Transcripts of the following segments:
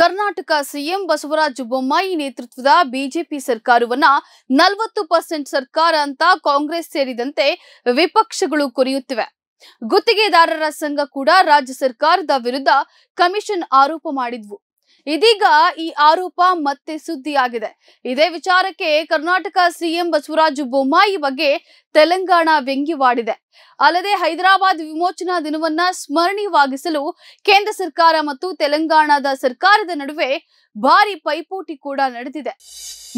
Karnataka CM Basavaraj Bommai ನೇತೃತ್ವದ BJP ಸರ್ಕಾರವನ್ನ ನಲವತ್ತು ಪರ್ಸೆಂಟ್ ಸರ್ಕಾರ ಅಂತ ಕಾಂಗ್ರೆಸ್ ಸೇರಿದಂತೆ ವಿಪಕ್ಷಗಳು ಕೊರೆಯುತ್ತಿವೆ ಗುತ್ತಿಗೆದಾರರ ಸಂಘ ಕೂಡ ರಾಜ್ಯ ಸರ್ಕಾರದ ವಿರುದ್ಧ ಕಮಿಷನ್ ಆರೋಪ ಮಾಡಿದ್ವು ಇದೀಗ ಈ ಆರೋಪ ಮತ್ತೆ ಸುದ್ದಿಯಾಗಿದೆ ಇದೇ ವಿಚಾರಕ್ಕೆ ಕರ್ನಾಟಕ ಸಿಎಂ ಬಸವರಾಜ ಬೊಮ್ಮಾಯಿ ಬಗ್ಗೆ ತೆಲಂಗಾಣ ವ್ಯಂಗ್ಯವಾಡಿದೆ ಅಲ್ಲದೆ ಹೈದರಾಬಾದ್ ವಿಮೋಚನಾ ದಿನವನ್ನ ಸ್ಮರಣೀಯವಾಗಿಸಲು ಕೇಂದ್ರ ಸರ್ಕಾರ ಮತ್ತು ತೆಲಂಗಾಣದ ಸರ್ಕಾರದ ನಡುವೆ ಭಾರಿ ಪೈಪೋಟಿ ಕೂಡ ನಡೆದಿದೆ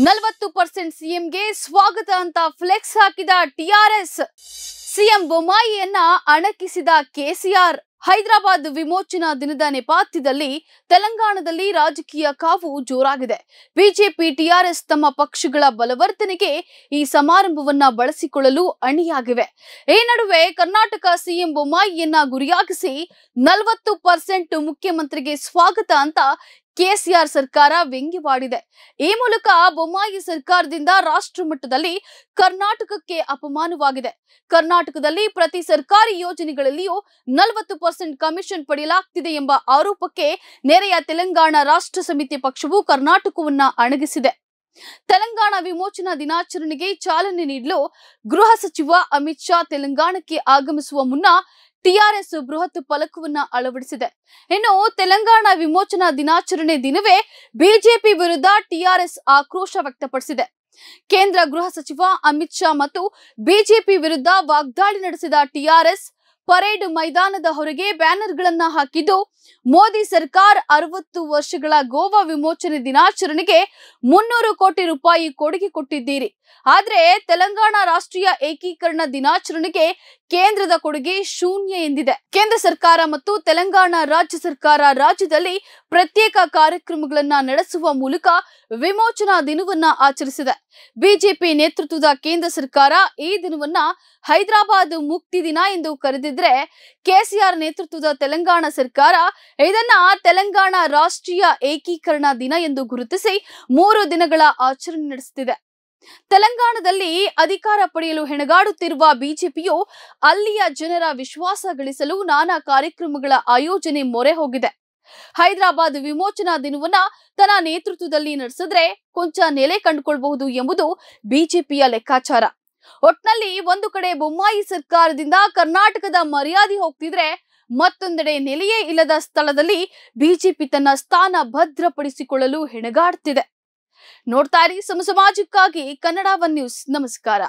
ನಲವತ್ತು ಪರ್ಸೆಂಟ್ ಸಿಎಂಗೆ ಸ್ವಾಗತ ಅಂತ ಫ್ಲೆಕ್ಸ್ ಹಾಕಿದ ಟಿಆರ್ಎಸ್ ಸಿಎಂ ಬೊಮ್ಮಾಯಿಯನ್ನ ಅಣಕಿಸಿದ ಕೆಸಿಆರ್ ಹೈದರಾಬಾದ್ ವಿಮೋಚನಾ ದಿನದ ನೇಪಾಥ್ಯದಲ್ಲಿ ತೆಲಂಗಾಣದಲ್ಲಿ ರಾಜಕೀಯ ಕಾವು ಜೋರಾಗಿದೆ ಬಿಜೆಪಿ ಟಿಆರ್ಎಸ್ ತಮ್ಮ ಪಕ್ಷಗಳ ಬಲವರ್ಧನೆಗೆ ಈ ಸಮಾರಂಭವನ್ನ ಬಳಸಿಕೊಳ್ಳಲು ಅಣಿಯಾಗಿವೆ ಈ ನಡುವೆ ಕರ್ನಾಟಕ ಸಿಎಂ ಬೊಮ್ಮಾಯಿಯನ್ನ ಗುರಿಯಾಗಿಸಿ ನಲವತ್ತು ಪರ್ಸೆಂಟ್ ಮುಖ್ಯಮಂತ್ರಿಗೆ ಸ್ವಾಗತ ಅಂತ ಕೆಸಿಆರ್ ಸರ್ಕಾರ ವ್ಯಂಗ್ಯವಾಡಿದೆ ಈ ಮೂಲಕ ಬೊಮ್ಮಾಯಿ ಸರ್ಕಾರದಿಂದ ರಾಷ್ಟ್ರ ಮಟ್ಟದಲ್ಲಿ ಕರ್ನಾಟಕಕ್ಕೆ ಅಪಮಾನವಾಗಿದೆ ಕರ್ನಾಟಕದಲ್ಲಿ ಪ್ರತಿ ಸರ್ಕಾರಿ ಯೋಜನೆಗಳಲ್ಲಿಯೂ ನಲವತ್ತು ಪರ್ಸೆಂಟ್ ಕಮಿಷನ್ ಪಡೆಯಲಾಗ್ತಿದೆ ಎಂಬ ಆರೋಪಕ್ಕೆ ನೆರೆಯ ತೆಲಂಗಾಣ ರಾಷ್ಟ್ರ ಸಮಿತಿ ಪಕ್ಷವು ಕರ್ನಾಟಕವನ್ನ ಅಣಗಿಸಿದೆ ತೆಲಂಗಾಣ ವಿಮೋಚನಾ ದಿನಾಚರಣೆಗೆ ಚಾಲನೆ ನೀಡಲು ಗೃಹ ಸಚಿವ ಅಮಿತ್ ಶಾ ತೆಲಂಗಾಣಕ್ಕೆ ಆಗಮಿಸುವ ಮುನ್ನ ಟಿಆರ್ಎಸ್ ಬೃಹತ್ ಫಲಕವನ್ನ ಅಳವಡಿಸಿದೆ ಇನ್ನು ತೆಲಂಗಾಣ ವಿಮೋಚನಾ ದಿನಾಚರಣೆ ದಿನವೇ ಬಿಜೆಪಿ ವಿರುದ್ಧ ಟಿಆರ್ಎಸ್ ಆಕ್ರೋಶ ವ್ಯಕ್ತಪಡಿಸಿದೆ ಕೇಂದ್ರ ಗೃಹ ಸಚಿವ ಅಮಿತ್ ಶಾ ಮತ್ತು ಬಿಜೆಪಿ ವಿರುದ್ಧ ವಾಗ್ದಾಳಿ ನಡೆಸಿದ ಟಿಆರ್ಎಸ್ ಪರೇಡ್ ಮೈದಾನದ ಹೊರಗೆ ಬ್ಯಾನರ್ಗಳನ್ನ ಹಾಕಿದ್ದು ಮೋದಿ ಸರ್ಕಾರ ಅರವತ್ತು ವರ್ಷಗಳ ಗೋವಾ ವಿಮೋಚನೆ ದಿನಾಚರಣೆಗೆ ಮುನ್ನೂರು ಕೋಟಿ ರೂಪಾಯಿ ಕೊಡುಗೆ ಕೊಟ್ಟಿದ್ದೀರಿ ಆದ್ರೆ ತೆಲಂಗಾಣ ರಾಷ್ಟ್ರೀಯ ಏಕೀಕರಣ ದಿನಾಚರಣೆಗೆ ಕೇಂದ್ರದ ಕೊಡುಗೆ ಶೂನ್ಯ ಎಂದಿದೆ ಕೇಂದ್ರ ಸರ್ಕಾರ ಮತ್ತು ತೆಲಂಗಾಣ ರಾಜ್ಯ ಸರ್ಕಾರ ರಾಜ್ಯದಲ್ಲಿ ಪ್ರತ್ಯೇಕ ಕಾರ್ಯಕ್ರಮಗಳನ್ನ ನಡೆಸುವ ಮೂಲಕ ವಿಮೋಚನಾ ದಿನವನ್ನ ಆಚರಿಸಿದೆ ಬಿಜೆಪಿ ನೇತೃತ್ವದ ಕೇಂದ್ರ ಸರ್ಕಾರ ಈ ದಿನವನ್ನ ಹೈದರಾಬಾದ್ ಮುಕ್ತಿ ದಿನ ಎಂದು ಕರೆದಿದ್ರೆ ಕೆಸಿಆರ್ ನೇತೃತ್ವದ ತೆಲಂಗಾಣ ಸರ್ಕಾರ ಇದನ್ನ ತೆಲಂಗಾಣ ರಾಷ್ಟ್ರೀಯ ಏಕೀಕರಣ ದಿನ ಎಂದು ಗುರುತಿಸಿ ಮೂರು ದಿನಗಳ ಆಚರಣೆ ನಡೆಸುತ್ತಿದೆ ತೆಲಂಗಾಣದಲ್ಲಿ ಅಧಿಕಾರ ಪಡೆಯಲು ಹೆಣಗಾಡುತ್ತಿರುವ ಬಿಜೆಪಿಯು ಅಲ್ಲಿಯ ಜನರ ವಿಶ್ವಾಸ ಗಳಿಸಲು ನಾನಾ ಕಾರ್ಯಕ್ರಮಗಳ ಆಯೋಜನೆ ಮೊರೆ ಹೋಗಿದೆ ಹೈದರಾಬಾದ್ ವಿಮೋಚನಾ ದಿನವನ್ನ ತನ್ನ ನೇತೃತ್ವದಲ್ಲಿ ನಡೆಸಿದ್ರೆ ಕೊಂಚ ನೆಲೆ ಕಂಡುಕೊಳ್ಬಹುದು ಎಂಬುದು ಬಿಜೆಪಿಯ ಲೆಕ್ಕಾಚಾರ ಒಟ್ನಲ್ಲಿ ಒಂದು ಕಡೆ ಬೊಮ್ಮಾಯಿ ಸರ್ಕಾರದಿಂದ ಕರ್ನಾಟಕದ ಮರ್ಯಾದೆ ಹೋಗ್ತಿದ್ರೆ ಮತ್ತೊಂದೆಡೆ ನೆಲೆಯೇ ಇಲ್ಲದ ಸ್ಥಳದಲ್ಲಿ ಬಿಜೆಪಿ ತನ್ನ ಸ್ಥಾನ ಭದ್ರಪಡಿಸಿಕೊಳ್ಳಲು ಹೆಣಗಾಡ್ತಿದೆ ನೋಡ್ತಾ ಇರಿ ಸಮ ಸಮಾಜಕ್ಕಾಗಿ ಕನ್ನಡ ಒನ್ ನ್ಯೂಸ್ ನಮಸ್ಕಾರ